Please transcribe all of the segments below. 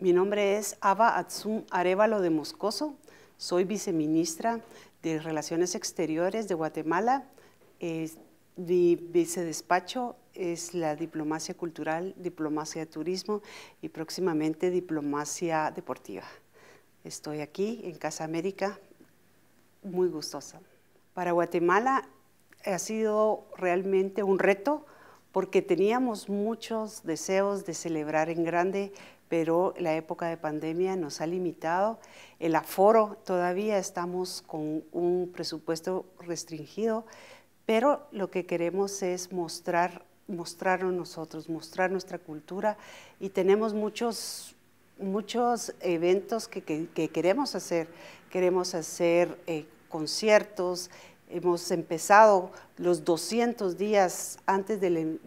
Mi nombre es Ava Atsum Arevalo de Moscoso. Soy viceministra de Relaciones Exteriores de Guatemala. mi vicedespacho es la diplomacia cultural, diplomacia de turismo y próximamente diplomacia deportiva. Estoy aquí en Casa América, muy gustosa. Para Guatemala ha sido realmente un reto porque teníamos muchos deseos de celebrar en grande, pero la época de pandemia nos ha limitado. El aforo todavía estamos con un presupuesto restringido, pero lo que queremos es mostrar mostrarnos nosotros, mostrar nuestra cultura y tenemos muchos muchos eventos que, queremos hacer. Queremos hacer eh, conciertos, Hemos empezado los 200 días antes del,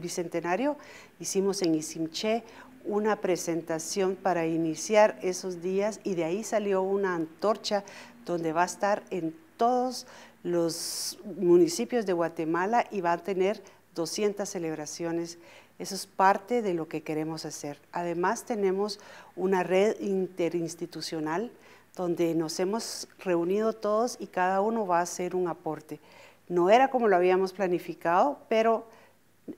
Bicentenario, hicimos en Isimché una presentación para iniciar esos días y de ahí salió una antorcha donde va a estar en todos los municipios de Guatemala y va a tener 200 celebraciones. Eso es parte de lo que queremos hacer. Además tenemos una red interinstitucional donde nos hemos reunido todos y cada uno va a hacer un aporte. No era como lo habíamos planificado, pero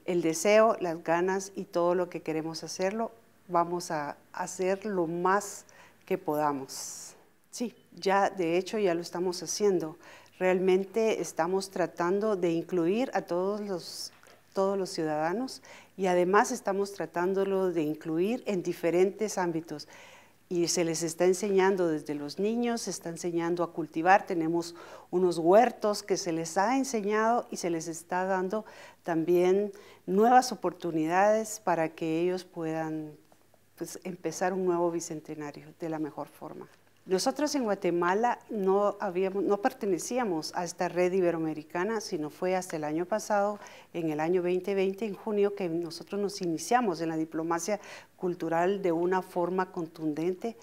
el deseo, las ganas y todo lo que queremos hacerlo, vamos a hacer lo más que podamos. Sí, ya de hecho ya lo estamos haciendo. Realmente estamos tratando de incluir a todos los, todos los ciudadanos y además estamos tratándolo de incluir en diferentes ámbitos y se les está enseñando desde los niños, se está enseñando a cultivar, tenemos unos huertos que se les ha enseñado y se les está dando también nuevas oportunidades para que ellos puedan pues, empezar un nuevo bicentenario de la mejor forma. Nosotros en Guatemala no, habíamos, no pertenecíamos a esta red iberoamericana, sino fue hasta el año pasado, en el año 2020, en junio, que nosotros nos iniciamos en la diplomacia cultural de una forma contundente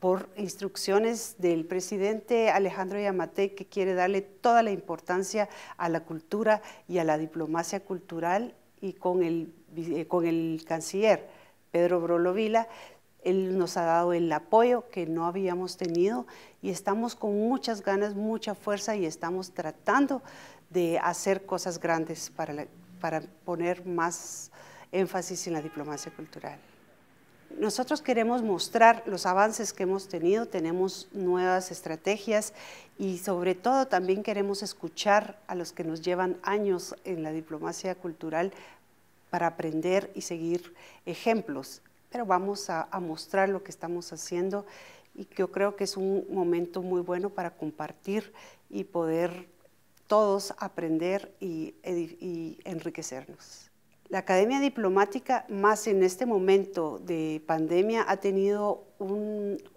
por instrucciones del presidente Alejandro Yamate, que quiere darle toda la importancia a la cultura y a la diplomacia cultural, y con el, eh, con el canciller Pedro Brolovila, él nos ha dado el apoyo que no habíamos tenido y estamos con muchas ganas, mucha fuerza y estamos tratando de hacer cosas grandes para, para poner más énfasis en la diplomacia cultural. Nosotros queremos mostrar los avances que hemos tenido, tenemos nuevas estrategias y sobre todo también queremos escuchar a los que nos llevan años en la diplomacia cultural para aprender y seguir ejemplos pero vamos a, mostrar lo que estamos haciendo y yo creo que es un momento muy bueno para compartir y poder todos aprender y enriquecernos. La Academia Diplomática, más en este momento de pandemia, ha tenido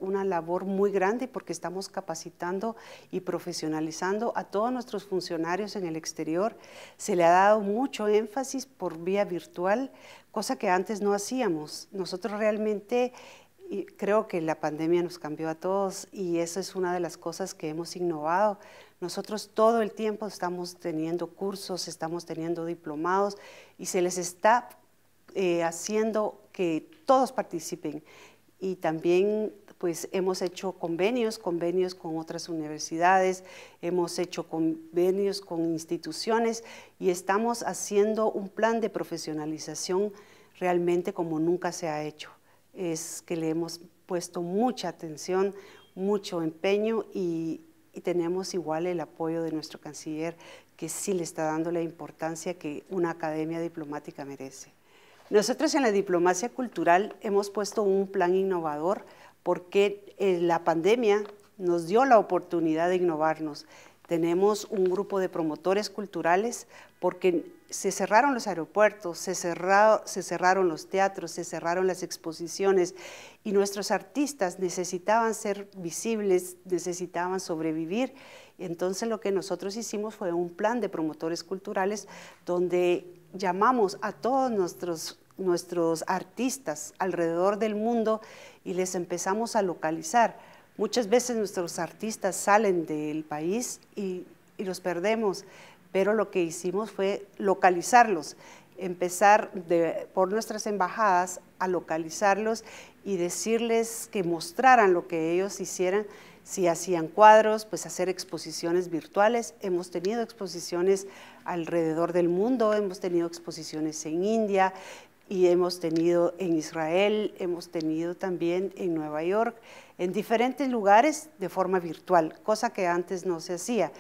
una labor muy grande porque estamos capacitando y profesionalizando a todos nuestros funcionarios en el exterior. Se le ha dado mucho énfasis por vía virtual, cosa que antes no hacíamos. Nosotros realmente creo que la pandemia nos cambió a todos y esa es una de las cosas que hemos innovado nosotros todo el tiempo estamos teniendo cursos, estamos teniendo diplomados y se les está eh, haciendo que todos participen. Y también pues hemos hecho convenios, convenios con otras universidades, hemos hecho convenios con instituciones y estamos haciendo un plan de profesionalización realmente como nunca se ha hecho. Es que le hemos puesto mucha atención, mucho empeño y y tenemos igual el apoyo de nuestro canciller, que sí le está dando la importancia que una academia diplomática merece. Nosotros en la diplomacia cultural hemos puesto un plan innovador porque eh, la pandemia nos dio la oportunidad de innovarnos. Tenemos un grupo de promotores culturales porque se cerraron los aeropuertos, se, se cerraron los teatros, se cerraron las exposiciones y nuestros artistas necesitaban ser visibles, necesitaban sobrevivir. Entonces lo que nosotros hicimos fue un plan de promotores culturales donde llamamos a todos nuestros, nuestros artistas alrededor del mundo y les empezamos a localizar. Muchas veces nuestros artistas salen del país y, y los perdemos pero lo que hicimos fue localizarlos, empezar por nuestras embajadas a localizarlos y decirles que mostraran lo que ellos hicieran, si hacían cuadros, pues hacer exposiciones virtuales. Hemos tenido exposiciones alrededor del mundo, hemos tenido exposiciones en India y hemos tenido en Israel, hemos tenido también en Nueva York, en diferentes lugares de forma virtual, cosa que antes no se hacía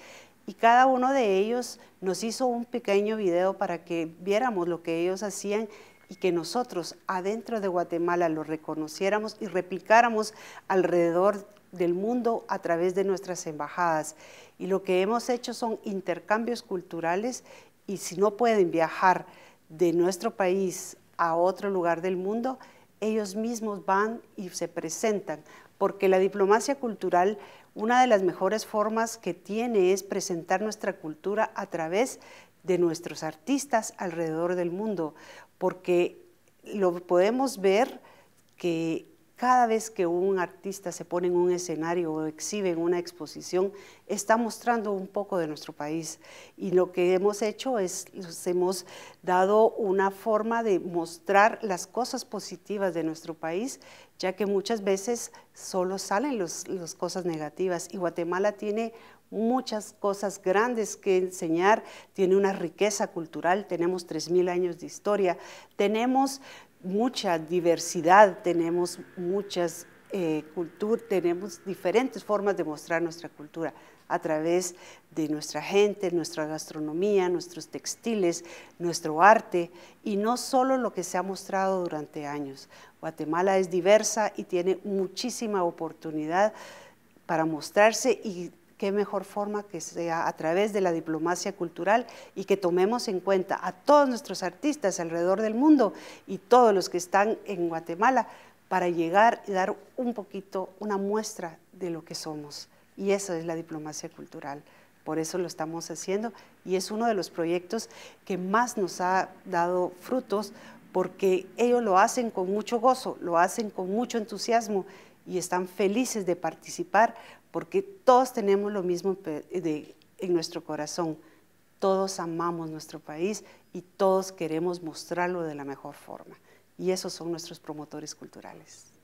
y cada uno de ellos nos hizo un pequeño video para que viéramos lo que ellos hacían y que nosotros adentro de Guatemala lo reconociéramos y replicáramos alrededor del mundo a través de nuestras embajadas. Y lo que hemos hecho son intercambios culturales y si no pueden viajar de nuestro país a otro lugar del mundo, ellos mismos van y se presentan, porque la diplomacia cultural, una de las mejores formas que tiene es presentar nuestra cultura a través de nuestros artistas alrededor del mundo, porque lo podemos ver que cada vez que un artista se pone en un escenario o exhibe en una exposición, está mostrando un poco de nuestro país. Y lo que hemos hecho es, nos hemos dado una forma de mostrar las cosas positivas de nuestro país, ya que muchas veces solo salen las cosas negativas. Y Guatemala tiene muchas cosas grandes que enseñar, tiene una riqueza cultural, tenemos 3.000 años de historia, tenemos mucha diversidad, tenemos muchas eh, culturas, tenemos diferentes formas de mostrar nuestra cultura a través de nuestra gente, nuestra gastronomía, nuestros textiles, nuestro arte y no solo lo que se ha mostrado durante años. Guatemala es diversa y tiene muchísima oportunidad para mostrarse y qué mejor forma que sea a través de la diplomacia cultural y que tomemos en cuenta a todos nuestros artistas alrededor del mundo y todos los que están en Guatemala para llegar y dar un poquito, una muestra de lo que somos. Y esa es la diplomacia cultural. Por eso lo estamos haciendo y es uno de los proyectos que más nos ha dado frutos porque ellos lo hacen con mucho gozo, lo hacen con mucho entusiasmo y están felices de participar porque todos tenemos lo mismo en nuestro corazón. Todos amamos nuestro país y todos queremos mostrarlo de la mejor forma. Y esos son nuestros promotores culturales.